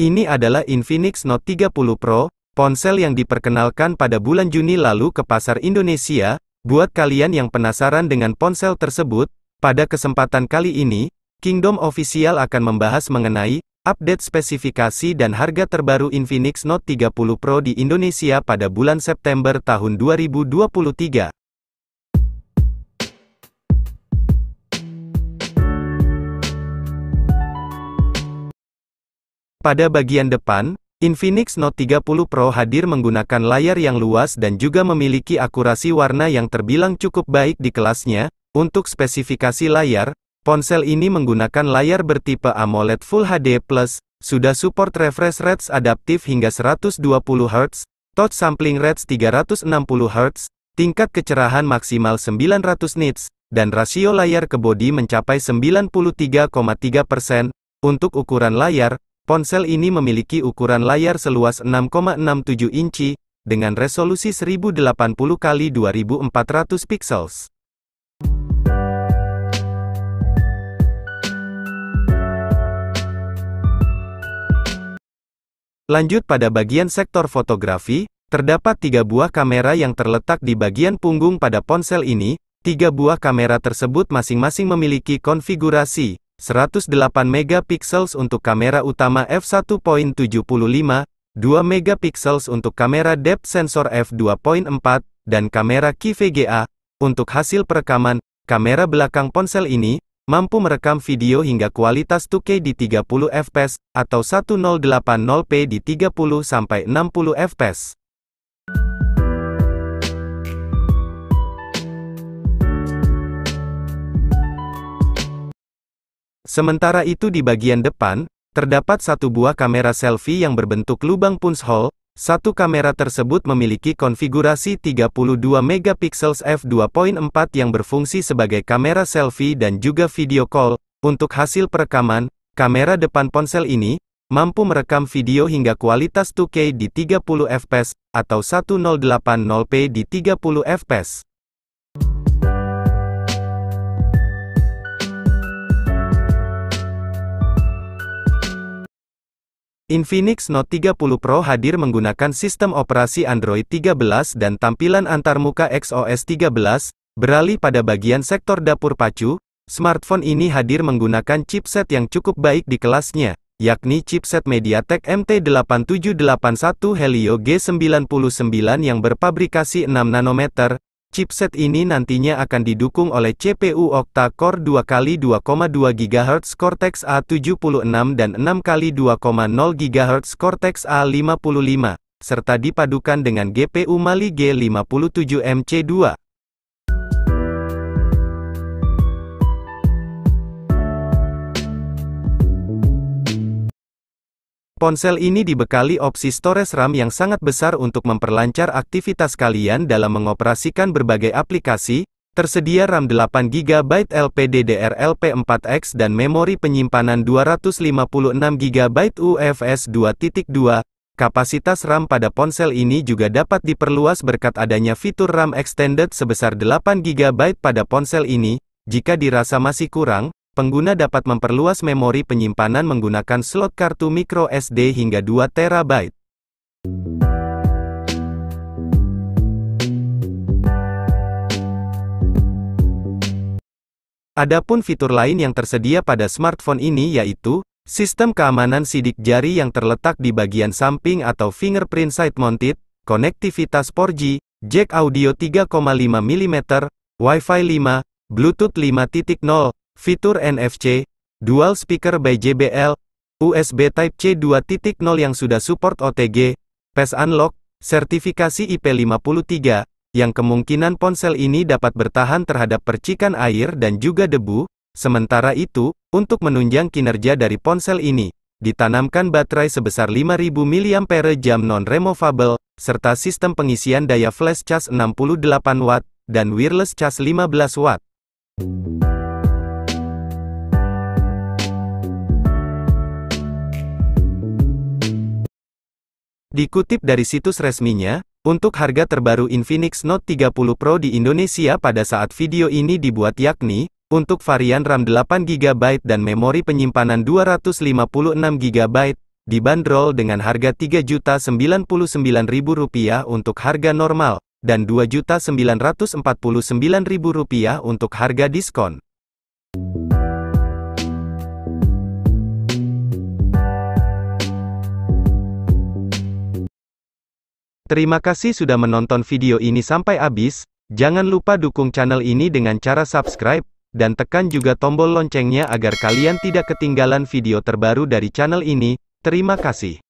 Ini adalah Infinix Note 30 Pro, ponsel yang diperkenalkan pada bulan Juni lalu ke pasar Indonesia. Buat kalian yang penasaran dengan ponsel tersebut, pada kesempatan kali ini, Kingdom Official akan membahas mengenai update spesifikasi dan harga terbaru Infinix Note 30 Pro di Indonesia pada bulan September tahun 2023. Pada bagian depan, Infinix Note 30 Pro hadir menggunakan layar yang luas dan juga memiliki akurasi warna yang terbilang cukup baik di kelasnya. Untuk spesifikasi layar, ponsel ini menggunakan layar bertipe AMOLED Full HD+, sudah support refresh rates adaptif hingga 120Hz, touch sampling rates 360Hz, tingkat kecerahan maksimal 900 nits, dan rasio layar ke bodi mencapai 93,3%. Untuk ukuran layar, Ponsel ini memiliki ukuran layar seluas 6,67 inci, dengan resolusi 1080 x 2400 pixels. Lanjut pada bagian sektor fotografi, terdapat tiga buah kamera yang terletak di bagian punggung pada ponsel ini, tiga buah kamera tersebut masing-masing memiliki konfigurasi, 108 megapixels untuk kamera utama f1.75, 2 megapixels untuk kamera depth sensor f2.4 dan kamera QVGA. Untuk hasil perekaman, kamera belakang ponsel ini mampu merekam video hingga kualitas 2K di 30 fps atau 1080p di 30 sampai 60 fps. Sementara itu di bagian depan, terdapat satu buah kamera selfie yang berbentuk lubang punch hole. satu kamera tersebut memiliki konfigurasi 32 megapixels f2.4 yang berfungsi sebagai kamera selfie dan juga video call. Untuk hasil perekaman, kamera depan ponsel ini mampu merekam video hingga kualitas 2K di 30 fps atau 1080p di 30 fps. Infinix Note 30 Pro hadir menggunakan sistem operasi Android 13 dan tampilan antarmuka XOS 13, beralih pada bagian sektor dapur pacu, smartphone ini hadir menggunakan chipset yang cukup baik di kelasnya, yakni chipset MediaTek MT8781 Helio G99 yang berpabrikasi 6 nanometer, Chipset ini nantinya akan didukung oleh CPU octa-core 2x2,2 GHz Cortex A76 dan 6x2,0 GHz Cortex A55, serta dipadukan dengan GPU Mali G57MC2. Ponsel ini dibekali opsi storage RAM yang sangat besar untuk memperlancar aktivitas kalian dalam mengoperasikan berbagai aplikasi. Tersedia RAM 8 GB LPDDR/LP4X dan memori penyimpanan 256 GB UFS 2.2. Kapasitas RAM pada ponsel ini juga dapat diperluas berkat adanya fitur RAM extended sebesar 8 GB pada ponsel ini. Jika dirasa masih kurang, Pengguna dapat memperluas memori penyimpanan menggunakan slot kartu micro SD hingga 2 TB. Adapun fitur lain yang tersedia pada smartphone ini yaitu sistem keamanan sidik jari yang terletak di bagian samping atau fingerprint side mounted, konektivitas 4G, jack audio 3,5 mm, Wi-Fi 5, Bluetooth 5.0, fitur NFC, dual speaker by JBL, USB Type C 2.0 yang sudah support OTG, PES Unlock, sertifikasi IP53, yang kemungkinan ponsel ini dapat bertahan terhadap percikan air dan juga debu, sementara itu, untuk menunjang kinerja dari ponsel ini, ditanamkan baterai sebesar 5000 mAh non-removable, serta sistem pengisian daya flash charge 68 w dan wireless charge 15 Watt. Dikutip dari situs resminya, untuk harga terbaru Infinix Note 30 Pro di Indonesia pada saat video ini dibuat yakni, untuk varian RAM 8GB dan memori penyimpanan 256GB, dibanderol dengan harga Rp3.099.000 untuk harga normal, dan Rp2.949.000 untuk harga diskon. Terima kasih sudah menonton video ini sampai habis, jangan lupa dukung channel ini dengan cara subscribe, dan tekan juga tombol loncengnya agar kalian tidak ketinggalan video terbaru dari channel ini, terima kasih.